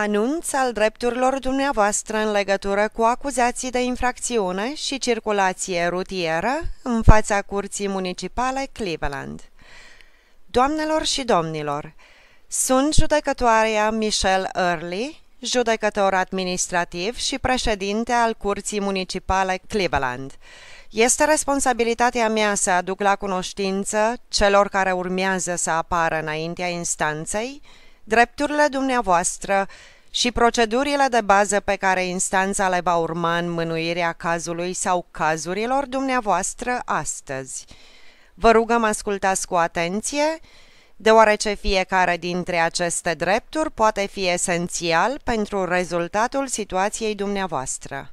anunț al drepturilor dumneavoastră în legătură cu acuzații de infracțiune și circulație rutieră în fața Curții Municipale Cleveland. Doamnelor și domnilor, sunt judecătoarea Michelle Early, judecător administrativ și președinte al Curții Municipale Cleveland. Este responsabilitatea mea să aduc la cunoștință celor care urmează să apară înaintea instanței drepturile dumneavoastră și procedurile de bază pe care instanța le va urma în mânuirea cazului sau cazurilor dumneavoastră astăzi. Vă rugăm ascultați cu atenție, deoarece fiecare dintre aceste drepturi poate fi esențial pentru rezultatul situației dumneavoastră.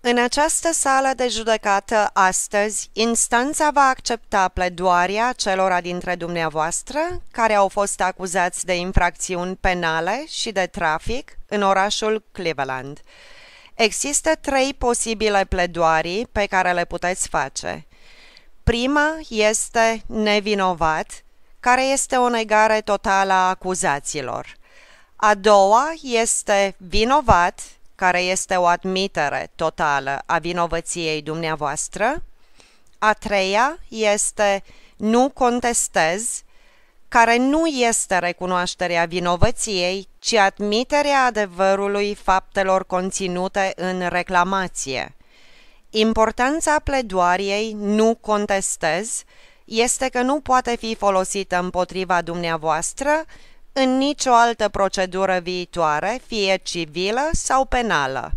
În această sală de judecată, astăzi, instanța va accepta pledoarea celora dintre dumneavoastră care au fost acuzați de infracțiuni penale și de trafic în orașul Cleveland. Există trei posibile pledoarii pe care le puteți face. Prima este nevinovat, care este o negare totală a acuzațiilor. A doua este vinovat, care este o admitere totală a vinovăției dumneavoastră. A treia este nu contestez, care nu este recunoașterea vinovăției, ci admiterea adevărului faptelor conținute în reclamație. Importanța pledoariei nu contestez este că nu poate fi folosită împotriva dumneavoastră în nicio altă procedură viitoare, fie civilă sau penală.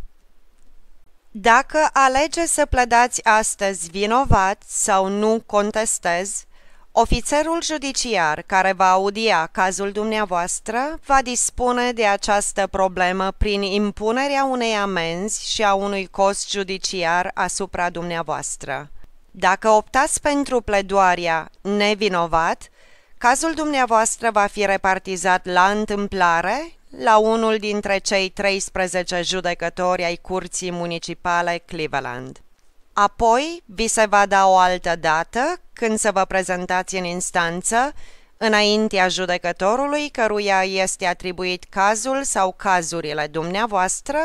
Dacă alege să pledați astăzi vinovat sau nu contestez, ofițerul judiciar care va audia cazul dumneavoastră va dispune de această problemă prin impunerea unei amenzi și a unui cost judiciar asupra dumneavoastră. Dacă optați pentru pledoarea nevinovat, Cazul dumneavoastră va fi repartizat la întâmplare la unul dintre cei 13 judecători ai Curții Municipale Cleveland. Apoi vi se va da o altă dată când să vă prezentați în instanță înaintea judecătorului căruia este atribuit cazul sau cazurile dumneavoastră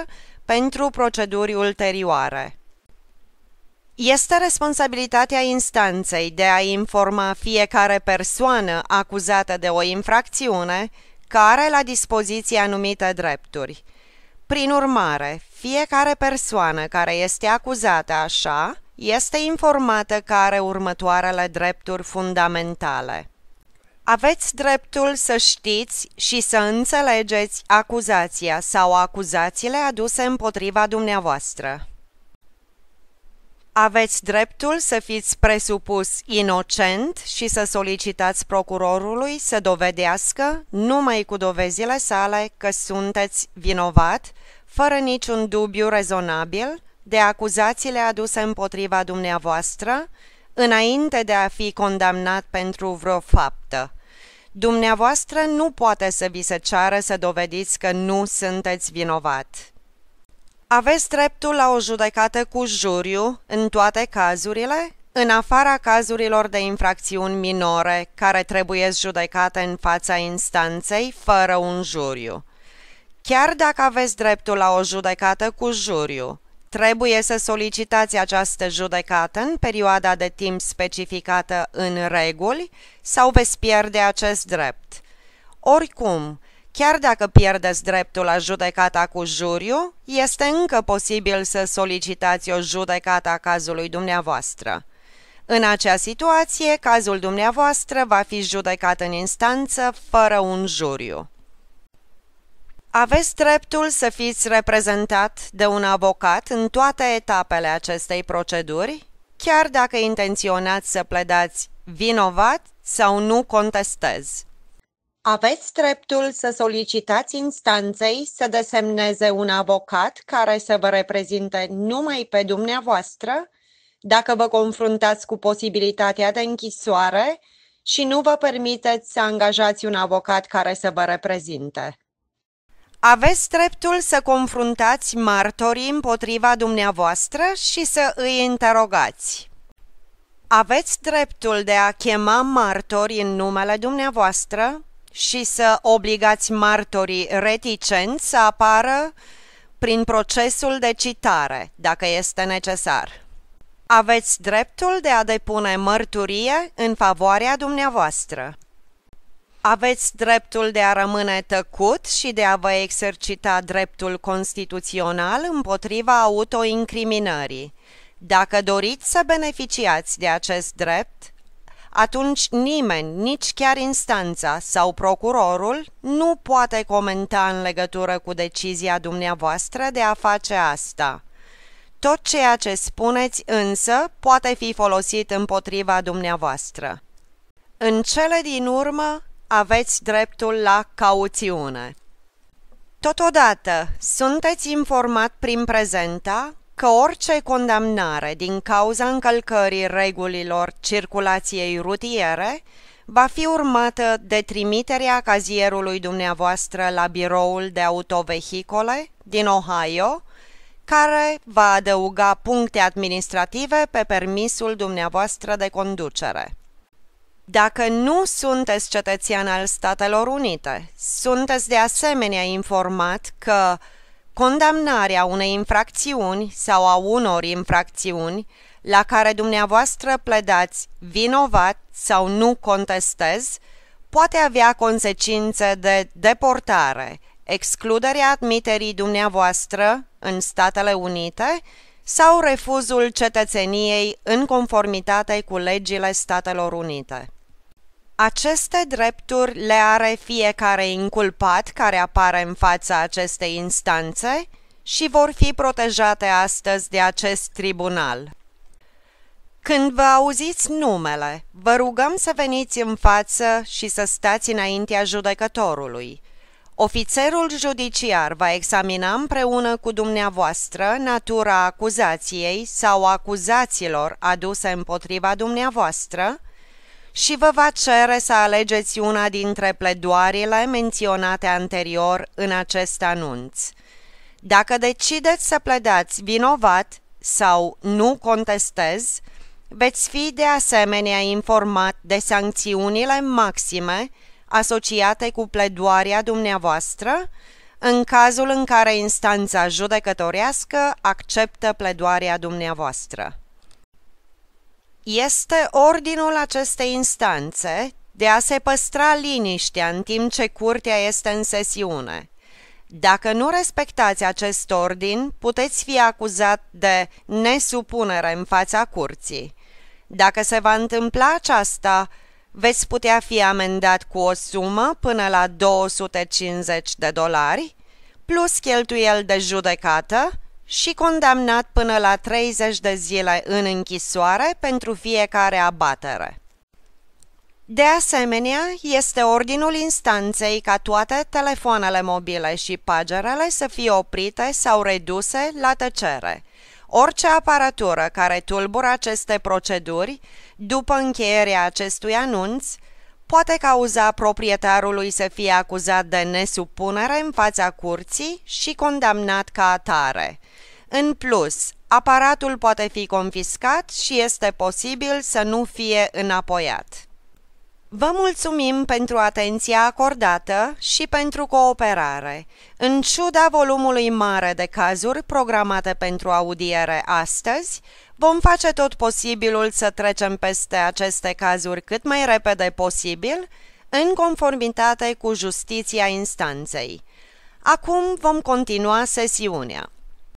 pentru proceduri ulterioare. Este responsabilitatea instanței de a informa fiecare persoană acuzată de o infracțiune care la dispoziție anumite drepturi. Prin urmare, fiecare persoană care este acuzată așa este informată că are următoarele drepturi fundamentale. Aveți dreptul să știți și să înțelegeți acuzația sau acuzațiile aduse împotriva dumneavoastră aveți dreptul să fiți presupus inocent și să solicitați procurorului să dovedească numai cu dovezile sale că sunteți vinovat, fără niciun dubiu rezonabil, de acuzațiile aduse împotriva dumneavoastră, înainte de a fi condamnat pentru vreo faptă. Dumneavoastră nu poate să vi se ceară să dovediți că nu sunteți vinovat. Aveți dreptul la o judecată cu juriu în toate cazurile, în afara cazurilor de infracțiuni minore care trebuie judecate în fața instanței fără un juriu. Chiar dacă aveți dreptul la o judecată cu juriu, trebuie să solicitați această judecată în perioada de timp specificată în reguli sau veți pierde acest drept. Oricum, Chiar dacă pierdeți dreptul la judecata cu juriu, este încă posibil să solicitați o judecată a cazului dumneavoastră. În acea situație, cazul dumneavoastră va fi judecat în instanță fără un juriu. Aveți dreptul să fiți reprezentat de un avocat în toate etapele acestei proceduri, chiar dacă intenționați să pledați vinovat sau nu contestezi. Aveți dreptul să solicitați instanței să desemneze un avocat care să vă reprezinte numai pe dumneavoastră dacă vă confruntați cu posibilitatea de închisoare și nu vă permiteți să angajați un avocat care să vă reprezinte. Aveți dreptul să confruntați martorii împotriva dumneavoastră și să îi interogați. Aveți dreptul de a chema martori în numele dumneavoastră și să obligați martorii reticenți să apară prin procesul de citare, dacă este necesar. Aveți dreptul de a depune mărturie în favoarea dumneavoastră. Aveți dreptul de a rămâne tăcut și de a vă exercita dreptul constituțional împotriva autoincriminării. Dacă doriți să beneficiați de acest drept, atunci nimeni, nici chiar instanța sau procurorul, nu poate comenta în legătură cu decizia dumneavoastră de a face asta. Tot ceea ce spuneți însă poate fi folosit împotriva dumneavoastră. În cele din urmă, aveți dreptul la cauțiune. Totodată, sunteți informat prin prezenta că orice condamnare din cauza încălcării regulilor circulației rutiere va fi urmată de trimiterea cazierului dumneavoastră la biroul de autovehicole din Ohio, care va adăuga puncte administrative pe permisul dumneavoastră de conducere. Dacă nu sunteți cetățean al Statelor Unite, sunteți de asemenea informat că Condamnarea unei infracțiuni sau a unor infracțiuni la care dumneavoastră pledați vinovat sau nu contestez, poate avea consecințe de deportare, excluderea admiterii dumneavoastră în Statele Unite sau refuzul cetățeniei în conformitate cu legile Statelor Unite. Aceste drepturi le are fiecare inculpat care apare în fața acestei instanțe și vor fi protejate astăzi de acest tribunal. Când vă auziți numele, vă rugăm să veniți în față și să stați înaintea judecătorului. Ofițerul judiciar va examina împreună cu dumneavoastră natura acuzației sau acuzațiilor aduse împotriva dumneavoastră și vă va cere să alegeți una dintre pledoarile menționate anterior în acest anunț. Dacă decideți să pledați vinovat sau nu contestez, veți fi de asemenea informat de sancțiunile maxime asociate cu pledoarea dumneavoastră în cazul în care instanța judecătorească acceptă pledoarea dumneavoastră. Este ordinul acestei instanțe de a se păstra liniștea în timp ce curtea este în sesiune. Dacă nu respectați acest ordin, puteți fi acuzat de nesupunere în fața curții. Dacă se va întâmpla aceasta, veți putea fi amendat cu o sumă până la 250 de dolari, plus cheltuiel de judecată, și condamnat până la 30 de zile în închisoare pentru fiecare abatere. De asemenea, este ordinul instanței ca toate telefoanele mobile și pagerele să fie oprite sau reduse la tăcere. Orice aparatură care tulbură aceste proceduri, după încheierea acestui anunț, poate cauza proprietarului să fie acuzat de nesupunere în fața curții și condamnat ca atare. În plus, aparatul poate fi confiscat și este posibil să nu fie înapoiat. Vă mulțumim pentru atenția acordată și pentru cooperare. În ciuda volumului mare de cazuri programate pentru audiere astăzi, vom face tot posibilul să trecem peste aceste cazuri cât mai repede posibil, în conformitate cu justiția instanței. Acum vom continua sesiunea.